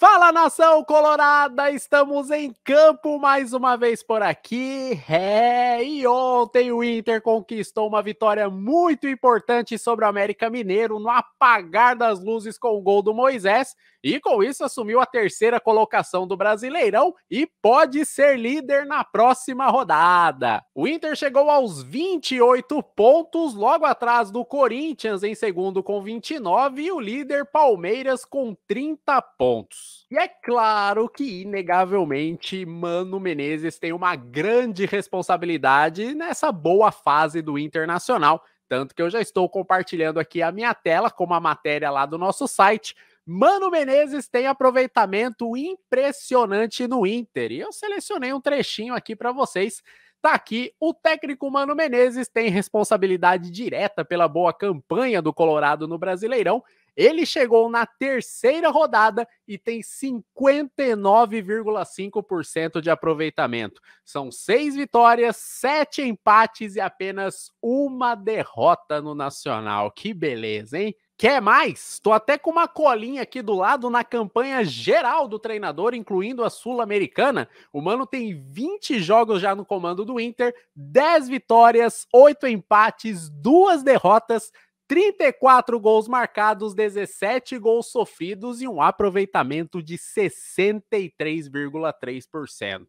Fala nação colorada, estamos em campo mais uma vez por aqui. É, e ontem o Inter conquistou uma vitória muito importante sobre o América Mineiro no apagar das luzes com o gol do Moisés e com isso assumiu a terceira colocação do Brasileirão e pode ser líder na próxima rodada. O Inter chegou aos 28 pontos, logo atrás do Corinthians em segundo com 29 e o líder Palmeiras com 30 pontos. E é claro que, inegavelmente, Mano Menezes tem uma grande responsabilidade nessa boa fase do Internacional. Tanto que eu já estou compartilhando aqui a minha tela, com a matéria lá do nosso site, Mano Menezes tem aproveitamento impressionante no Inter. E eu selecionei um trechinho aqui para vocês. Tá aqui, o técnico Mano Menezes tem responsabilidade direta pela boa campanha do Colorado no Brasileirão ele chegou na terceira rodada e tem 59,5% de aproveitamento. São seis vitórias, sete empates e apenas uma derrota no Nacional. Que beleza, hein? Quer mais? Tô até com uma colinha aqui do lado na campanha geral do treinador, incluindo a Sul-Americana. O Mano tem 20 jogos já no comando do Inter, 10 vitórias, 8 empates, 2 derrotas, 34 gols marcados, 17 gols sofridos e um aproveitamento de 63,3%.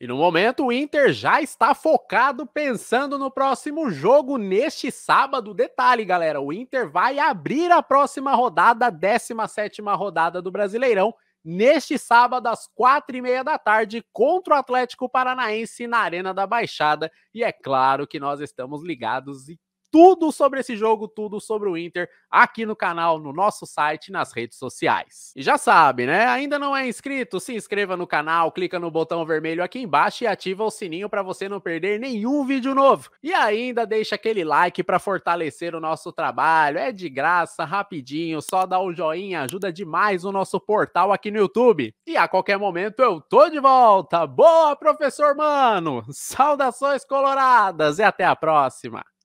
E no momento o Inter já está focado pensando no próximo jogo neste sábado. Detalhe, galera, o Inter vai abrir a próxima rodada, 17ª rodada do Brasileirão, neste sábado às quatro e meia da tarde contra o Atlético Paranaense na Arena da Baixada. E é claro que nós estamos ligados e tudo sobre esse jogo, tudo sobre o Inter, aqui no canal, no nosso site, nas redes sociais. E já sabe, né? Ainda não é inscrito? Se inscreva no canal, clica no botão vermelho aqui embaixo e ativa o sininho para você não perder nenhum vídeo novo. E ainda deixa aquele like para fortalecer o nosso trabalho. É de graça, rapidinho, só dá o joinha, ajuda demais o nosso portal aqui no YouTube. E a qualquer momento eu tô de volta. Boa, professor Mano! Saudações coloradas e até a próxima.